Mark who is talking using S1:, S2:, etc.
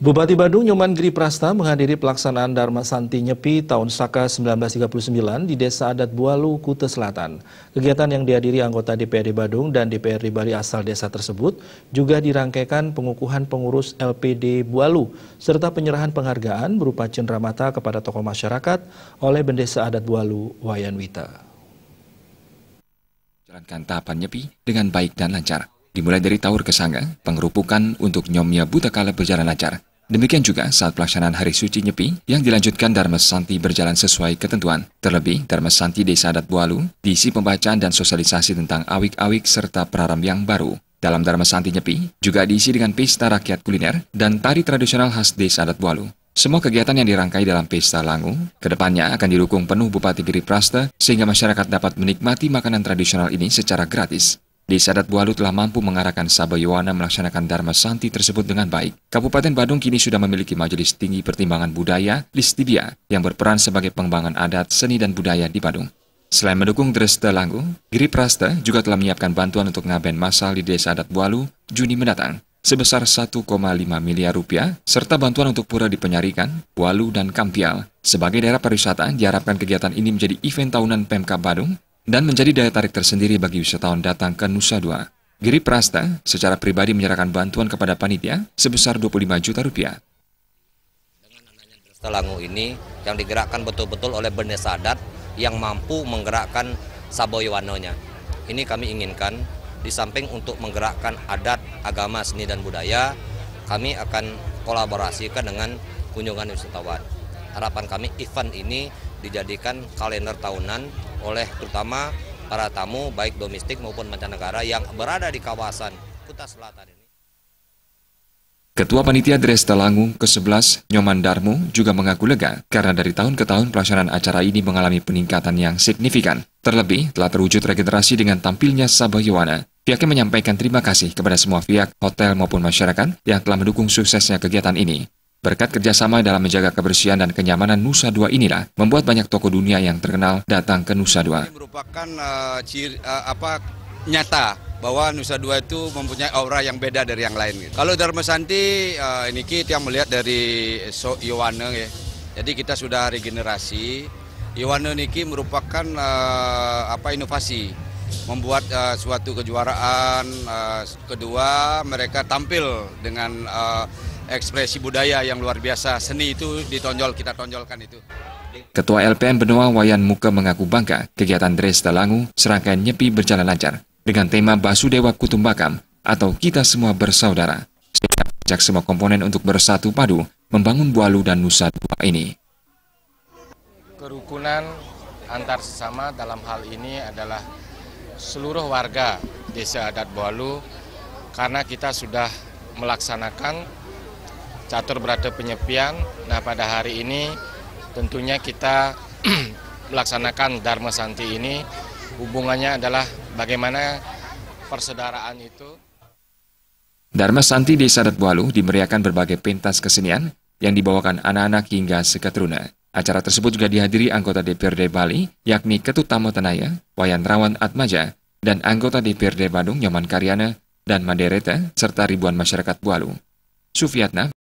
S1: Bupati Bandung Nyoman Giri Prasta menghadiri pelaksanaan Dharma Santi Nyepi tahun Saka 1939 di Desa Adat Bualu, Kute Selatan. Kegiatan yang dihadiri anggota DPRD Bandung dan DPRD Bali asal desa tersebut juga dirangkaikan pengukuhan pengurus LPD Bualu serta penyerahan penghargaan berupa cenderamata kepada tokoh masyarakat oleh Bendesa Adat Bualu Wayan Wita. Jalankan tahapan Nyepi dengan baik dan lancar. Dimulai dari taur kesanga, pengerupukan untuk nyomia Butakala berjalan lancar Demikian juga saat pelaksanaan Hari Suci Nyepi yang dilanjutkan Dharma Santi berjalan sesuai ketentuan. Terlebih, Dharma Santi Desa Adat Bualu diisi pembacaan dan sosialisasi tentang awik-awik serta peraram yang baru. Dalam Dharma Santi Nyepi juga diisi dengan pesta rakyat kuliner dan tari tradisional khas Desa Adat Bualu. Semua kegiatan yang dirangkai dalam Pesta Langu kedepannya akan didukung penuh Bupati Giri Prasta sehingga masyarakat dapat menikmati makanan tradisional ini secara gratis. Di Sadat Bualu telah mampu mengarahkan Sabaywana melaksanakan Dharma Santi tersebut dengan baik. Kabupaten Badung kini sudah memiliki Majelis Tinggi Pertimbangan Budaya, Listibia, yang berperan sebagai pengembangan adat, seni, dan budaya di Badung. Selain mendukung Dresda Langgung, Giri Prasta juga telah menyiapkan bantuan untuk ngaben massal di Desa Adat Bualu Juni mendatang sebesar 1,5 miliar rupiah, serta bantuan untuk pura di Penyarikan, Bualu, dan Kampial. Sebagai daerah pariwisata, diharapkan kegiatan ini menjadi event tahunan Pemka Badung dan menjadi daya tarik tersendiri bagi wisatawan datang ke Nusa Dua. Giri Prasta secara pribadi menyerahkan bantuan kepada panitia sebesar 25 juta rupiah.
S2: Dengan adanya Desta Langu ini yang digerakkan betul-betul oleh benda sadat yang mampu menggerakkan Saboyewanonya. Ini kami inginkan di samping untuk menggerakkan adat, agama, seni dan budaya, kami akan kolaborasikan dengan kunjungan wisatawan. Harapan kami event ini dijadikan kalender tahunan oleh terutama para tamu baik domestik maupun mancanegara yang berada di kawasan Kuta Selatan ini.
S1: Ketua Panitia Dresda Langung ke-11, Nyoman Darmu, juga mengaku lega karena dari tahun ke tahun pelaksanaan acara ini mengalami peningkatan yang signifikan. Terlebih, telah terwujud regenerasi dengan tampilnya Sabah Yowana. Pihaknya menyampaikan terima kasih kepada semua pihak, hotel maupun masyarakat yang telah mendukung suksesnya kegiatan ini. Berkat kerjasama dalam menjaga kebersihan dan kenyamanan Nusa Dua inilah membuat banyak toko dunia yang terkenal datang ke Nusa Dua. Ini
S3: merupakan uh, ciri, uh, apa nyata bahwa Nusa Dua itu mempunyai aura yang beda dari yang lain. Gitu. Kalau Dharma Santi uh, ini kita yang melihat dari so Iwana ya. Jadi kita sudah regenerasi. Iwana Niki merupakan uh, apa inovasi membuat uh, suatu kejuaraan uh, kedua mereka tampil dengan uh, ekspresi budaya yang luar biasa, seni itu ditonjol, kita tonjolkan itu.
S1: Ketua LPM Benua Wayan Muka mengaku bangga kegiatan Dres Dalangu serangkaian Nyepi berjalan lancar dengan tema Basudewa Kutumbakam atau Kita Semua Bersaudara. Sehingga ajak semua komponen untuk bersatu padu membangun Bualu dan Nusa Dua ini.
S3: Kerukunan antar sesama dalam hal ini adalah seluruh warga Desa Adat Bualu karena kita sudah melaksanakan catur berada penyepian. Nah pada hari ini tentunya kita melaksanakan Dharma Santi ini hubungannya adalah bagaimana persaudaraan itu.
S1: Dharma Santi di Sadat Bualu dimeriahkan berbagai pentas kesenian yang dibawakan anak-anak hingga sekatruna. Acara tersebut juga dihadiri anggota DPRD Bali, yakni Ketut Tamo Tenaya, Wayan Rawan Atmaja, dan anggota DPRD Bandung Nyoman Karyana dan Madereta, serta ribuan masyarakat Bualu. Sufiatna